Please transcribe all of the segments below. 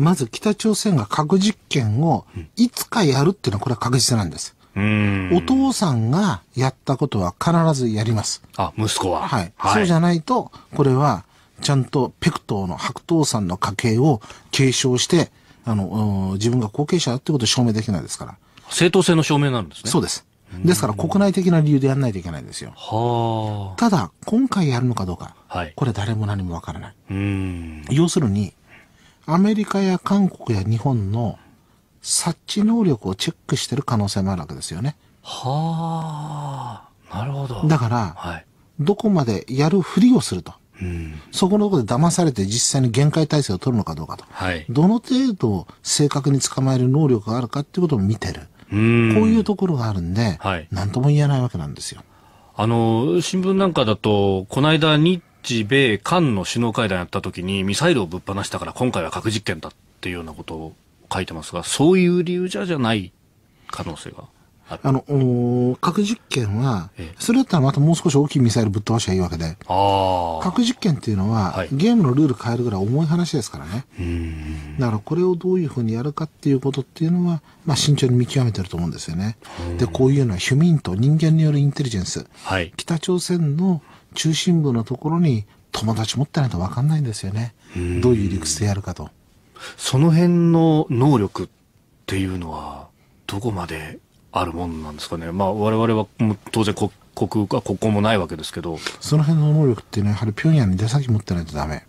まず北朝鮮が核実験をいつかやるっていうのはこれは確実なんです。お父さんがやったことは必ずやります。あ、息子は。はい。はい、そうじゃないと、これは、ちゃんとペクトーの白頭さんの家系を継承して、あの、自分が後継者だってことを証明できないですから。正当性の証明なんですね。そうです。ですから国内的な理由でやらないといけないんですよ。はただ、今回やるのかどうか、はい、これ誰も何もわからない。要するに、アメリカや韓国や日本の察知能力をチェックしてる可能性もあるわけですよね。はあ、なるほど。だから、はい、どこまでやるふりをすると。うん、そこのところで騙されて実際に限界体制を取るのかどうかと。はい、どの程度正確に捕まえる能力があるかっていうことを見てる。うんこういうところがあるんで、はい、何とも言えないわけなんですよ。あの、新聞なんかだと、この間に日米韓の首脳会談やった時にミサイルをぶっ放したから今回は核実験だっていうようなことを書いてますが、そういう理由じゃじゃない可能性がある。あの、核実験は、それだったらまたもう少し大きいミサイルぶっ飛ばしゃいいわけで。核実験っていうのは、はい、ゲームのルール変えるぐらい重い話ですからね。だからこれをどういうふうにやるかっていうことっていうのは、まあ慎重に見極めてると思うんですよね。で、こういうのはヒュミント、人間によるインテリジェンス。はい、北朝鮮の中心部のところに友達持ってないと分かんないんですよね。どういう理屈でやるかと。その辺の能力っていうのは、どこまであるもんなんですかね。まあ、我々は当然国、国か国交もないわけですけど。その辺の能力っていうのは、やはり平壌に出先持ってないとダメ。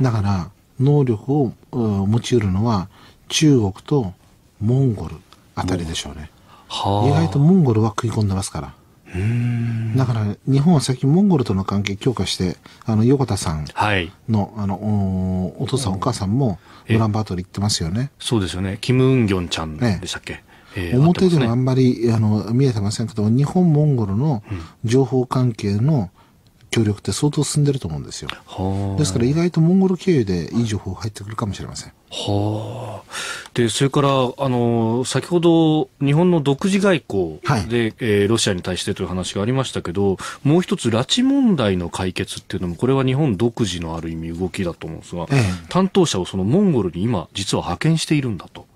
だから、能力を持ち得るのは、中国とモンゴルあたりでしょうね。意外とモンゴルは食い込んでますから。だから、日本は最近モンゴルとの関係強化して、あの、横田さんの、はい、あのお、お父さんお母さんも、ウランバートル行ってますよね。そうですよね。キム・ウンギョンちゃんでしたっけ、ねえー、表ではあんまり、あの、見えてませんけど、日本、モンゴルの情報関係の協力って相当進んでると思うんですよ。うん、ですから意外とモンゴル経由でいい情報入ってくるかもしれません。はあ。でそれからあの先ほど日本の独自外交で、はい、えー、ロシアに対してという話がありましたけどもう一つ拉致問題の解決っていうのもこれは日本独自のある意味動きだと思うんですが、ええ、担当者をそのモンゴルに今実は派遣しているんだと。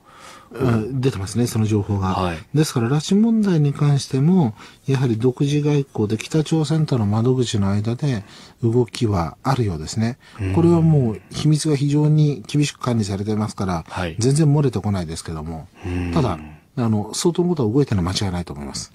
出てますね、その情報が。はい、ですから、拉致問題に関しても、やはり独自外交で北朝鮮との窓口の間で動きはあるようですね。これはもう秘密が非常に厳しく管理されてますから、はい、全然漏れてこないですけども、ただ、あの、相当のことは動いてるのは間違いないと思います。